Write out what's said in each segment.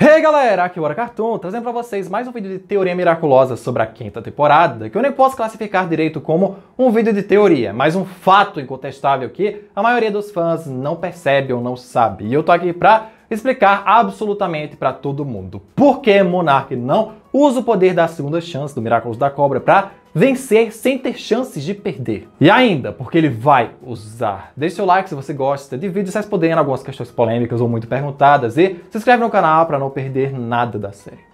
Hey galera, aqui é o Hora Cartoon, trazendo para vocês mais um vídeo de teoria miraculosa sobre a quinta temporada, que eu nem posso classificar direito como um vídeo de teoria, mas um fato incontestável que a maioria dos fãs não percebe ou não sabe. E eu tô aqui pra explicar absolutamente para todo mundo por que Monark não usa o poder da segunda chance do Miraculous da Cobra para vencer sem ter chances de perder. E ainda, porque ele vai usar. Deixe seu like se você gosta de vídeos respondendo algumas questões polêmicas ou muito perguntadas e se inscreve no canal para não perder nada da série.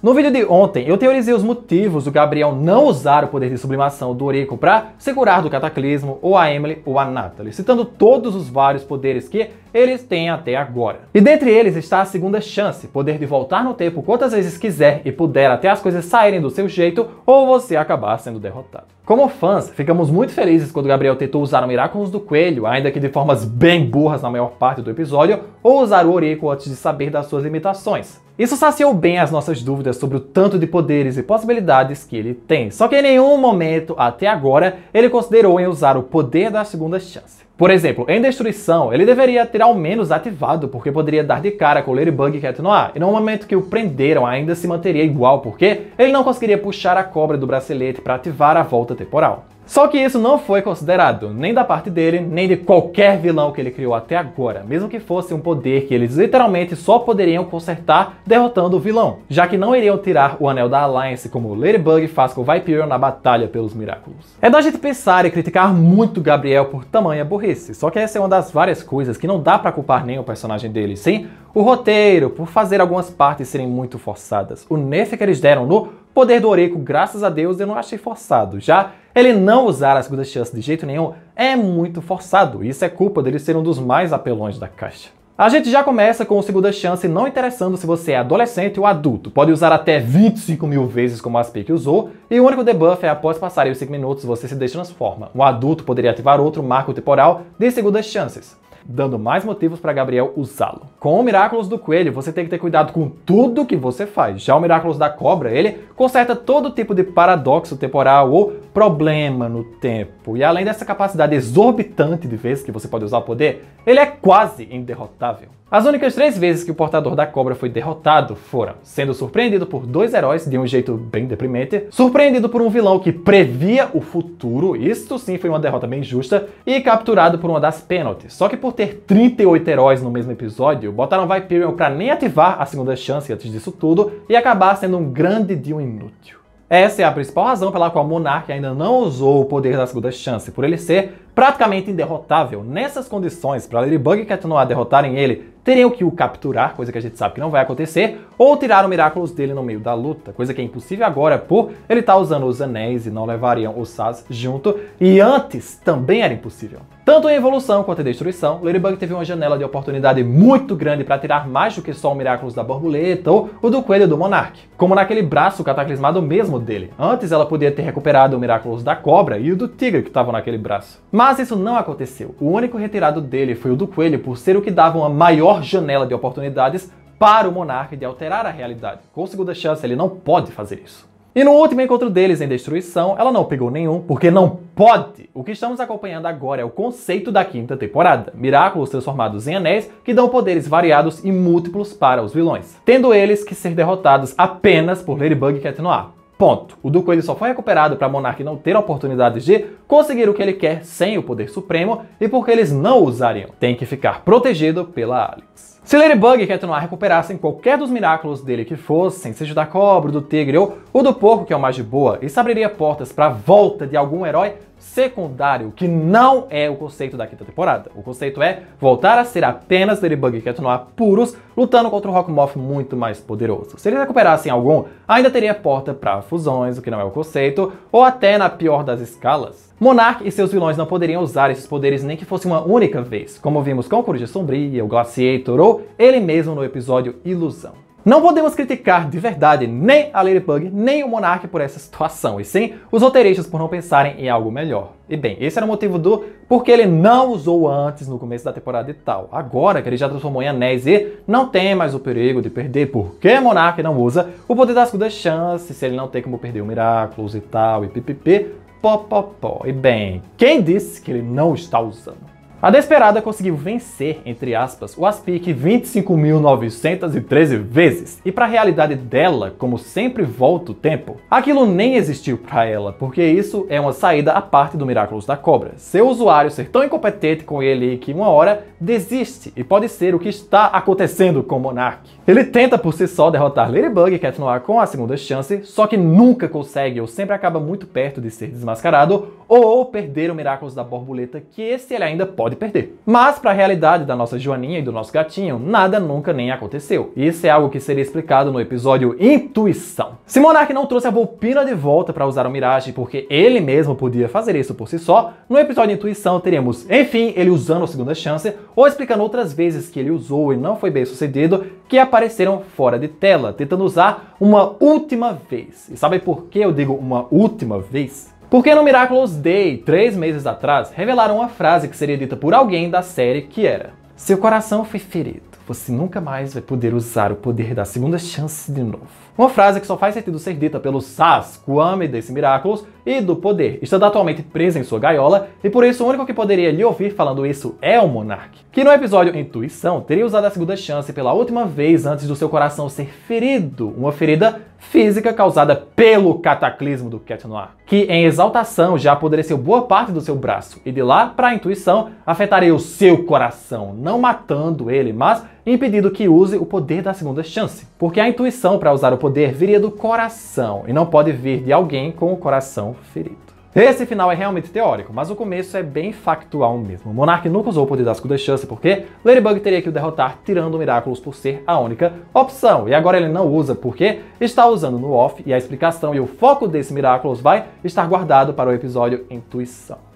No vídeo de ontem, eu teorizei os motivos do Gabriel não usar o poder de sublimação do Oreko para segurar do cataclismo, ou a Emily ou a Natalie, citando todos os vários poderes que eles têm até agora. E dentre eles está a segunda chance, poder de voltar no tempo quantas vezes quiser e puder até as coisas saírem do seu jeito ou você acabar sendo derrotado. Como fãs, ficamos muito felizes quando Gabriel tentou usar o Miraculous do Coelho, ainda que de formas bem burras na maior parte do episódio, ou usar o Oreco antes de saber das suas limitações. Isso saciou bem as nossas dúvidas sobre o tanto de poderes e possibilidades que ele tem, só que em nenhum momento, até agora, ele considerou em usar o poder da segunda chance. Por exemplo, em Destruição, ele deveria ter ao menos ativado, porque poderia dar de cara com o Ladybug Cat Noir, e no momento que o prenderam ainda se manteria igual, porque ele não conseguiria puxar a cobra do bracelete para ativar a volta temporal. Só que isso não foi considerado, nem da parte dele, nem de qualquer vilão que ele criou até agora, mesmo que fosse um poder que eles literalmente só poderiam consertar derrotando o vilão, já que não iriam tirar o anel da Alliance como Ladybug faz com o Viper na batalha pelos Miraculous. É da gente pensar e criticar muito Gabriel por tamanha burrice, só que essa é uma das várias coisas que não dá para culpar nem o personagem dele, sim o roteiro, por fazer algumas partes serem muito forçadas. O nerf que eles deram no poder do Oreco, graças a Deus, eu não achei forçado, já ele não usar a segunda chance de jeito nenhum é muito forçado, e isso é culpa dele ser um dos mais apelões da caixa. A gente já começa com o segunda chance não interessando se você é adolescente ou adulto. Pode usar até 25 mil vezes como a que usou, e o único debuff é após passarem os 5 minutos você se transforma. Um adulto poderia ativar outro marco temporal de segundas chances dando mais motivos para Gabriel usá-lo. Com o Miraculous do Coelho, você tem que ter cuidado com tudo que você faz. Já o Miraculous da Cobra, ele conserta todo tipo de paradoxo temporal ou problema no tempo. E além dessa capacidade exorbitante de vezes que você pode usar o poder, ele é quase inderrotável. As únicas três vezes que o portador da cobra foi derrotado foram sendo surpreendido por dois heróis de um jeito bem deprimente, surpreendido por um vilão que previa o futuro, isto sim foi uma derrota bem justa, e capturado por uma das pênaltis. Só que por ter 38 heróis no mesmo episódio, botaram Vaiperion pra nem ativar a segunda chance antes disso tudo e acabar sendo um grande deal inútil. Essa é a principal razão pela qual Monarch ainda não usou o poder da segunda chance, por ele ser praticamente inderrotável. Nessas condições, para Ladybug e Catanoa derrotarem ele teriam que o capturar, coisa que a gente sabe que não vai acontecer, ou tirar o Miraculous dele no meio da luta, coisa que é impossível agora por ele estar tá usando os anéis e não levariam o Saz junto, e antes também era impossível. Tanto em evolução quanto em destruição, Ladybug teve uma janela de oportunidade muito grande para tirar mais do que só o Miraculous da Borboleta ou o do Coelho do Monarque. como naquele braço cataclismado mesmo dele. Antes ela podia ter recuperado o Miraculous da Cobra e o do Tigre que estavam naquele braço. Mas isso não aconteceu. O único retirado dele foi o do Coelho por ser o que dava uma maior janela de oportunidades para o monarca de alterar a realidade. Com segunda chance, ele não pode fazer isso. E no último encontro deles em Destruição, ela não pegou nenhum, porque não pode! O que estamos acompanhando agora é o conceito da quinta temporada: Miraculous transformados em anéis que dão poderes variados e múltiplos para os vilões, tendo eles que ser derrotados apenas por Ladybug e Cat Noir. Ponto. O do Coelho só foi recuperado para Monark não ter oportunidade de conseguir o que ele quer sem o poder supremo e porque eles não usariam. Tem que ficar protegido pela Alex. Se Ladybug e Catanoir recuperassem qualquer dos miraculos dele que fossem, seja da cobra, do tigre ou o do porco, que é o mais de boa, isso abriria portas para a volta de algum herói secundário, que não é o conceito da quinta temporada. O conceito é voltar a ser apenas Ladybug e Cat Noir puros, lutando contra um Rockmoth muito mais poderoso. Se eles recuperassem algum, ainda teria porta para fusões, o que não é o conceito, ou até na pior das escalas, Monarch e seus vilões não poderiam usar esses poderes nem que fosse uma única vez, como vimos com o Coruja Sombria, o Glaciator ou ele mesmo no episódio Ilusão. Não podemos criticar de verdade nem a Ladybug nem o Monarch por essa situação, e sim os roteiristas por não pensarem em algo melhor. E bem, esse era o motivo do porque ele não usou antes no começo da temporada e tal. Agora que ele já transformou em anéis e não tem mais o perigo de perder, porque Monarch não usa o poder das segunda chance se ele não tem como perder o Miraculous e tal, e pipipi, Pó, pó, pó. E bem, quem disse que ele não está usando? A Desperada conseguiu vencer, entre aspas, o Aspic 25.913 vezes, e para a realidade dela, como sempre volta o tempo, aquilo nem existiu para ela, porque isso é uma saída à parte do Miraculous da Cobra. Seu usuário ser tão incompetente com ele que uma hora desiste, e pode ser o que está acontecendo com o Monarch. Ele tenta por si só derrotar Ladybug e Cat Noir com a segunda chance, só que nunca consegue ou sempre acaba muito perto de ser desmascarado ou perder o Miraculous da Borboleta, que esse ele ainda pode perder. Mas para a realidade da nossa Joaninha e do nosso gatinho, nada nunca nem aconteceu. Isso é algo que seria explicado no episódio Intuição. Se Monark não trouxe a Volpina de volta para usar o Mirage porque ele mesmo podia fazer isso por si só, no episódio Intuição teríamos, enfim, ele usando a segunda chance ou explicando outras vezes que ele usou e não foi bem sucedido, que aparece apareceram fora de tela, tentando usar uma última vez. E sabe por que eu digo uma última vez? Porque no Miraculous Day, três meses atrás, revelaram uma frase que seria dita por alguém da série que era Seu coração foi ferido, você nunca mais vai poder usar o poder da segunda chance de novo. Uma frase que só faz sentido ser dita pelo Sas, Kwame desse Miraculous e do poder, estando atualmente presa em sua gaiola, e por isso o único que poderia lhe ouvir falando isso é o Monark, que no episódio Intuição teria usado a segunda chance pela última vez antes do seu coração ser ferido, uma ferida física causada pelo cataclismo do Cat Noir, que em exaltação já apodreceu boa parte do seu braço, e de lá para a intuição afetaria o seu coração, não matando ele, mas impedido que use o poder da segunda chance, porque a intuição para usar o poder viria do coração e não pode vir de alguém com o coração ferido. Esse final é realmente teórico, mas o começo é bem factual mesmo. O Monark nunca usou o poder da segunda chance porque Ladybug teria que o derrotar tirando o Miraculous por ser a única opção. E agora ele não usa porque está usando no off e a explicação e o foco desse Miraculous vai estar guardado para o episódio Intuição.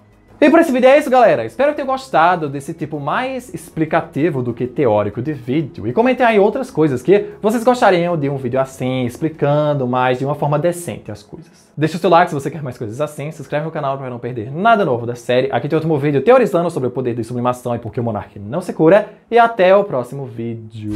E por esse vídeo é isso, galera. Espero que tenham gostado desse tipo mais explicativo do que teórico de vídeo. E comentem aí outras coisas que vocês gostariam de um vídeo assim, explicando mais de uma forma decente as coisas. Deixa o seu like se você quer mais coisas assim, se inscreve no canal para não perder nada novo da série. Aqui tem outro vídeo teorizando sobre o poder de sublimação e por que o Monark não se cura. E até o próximo vídeo.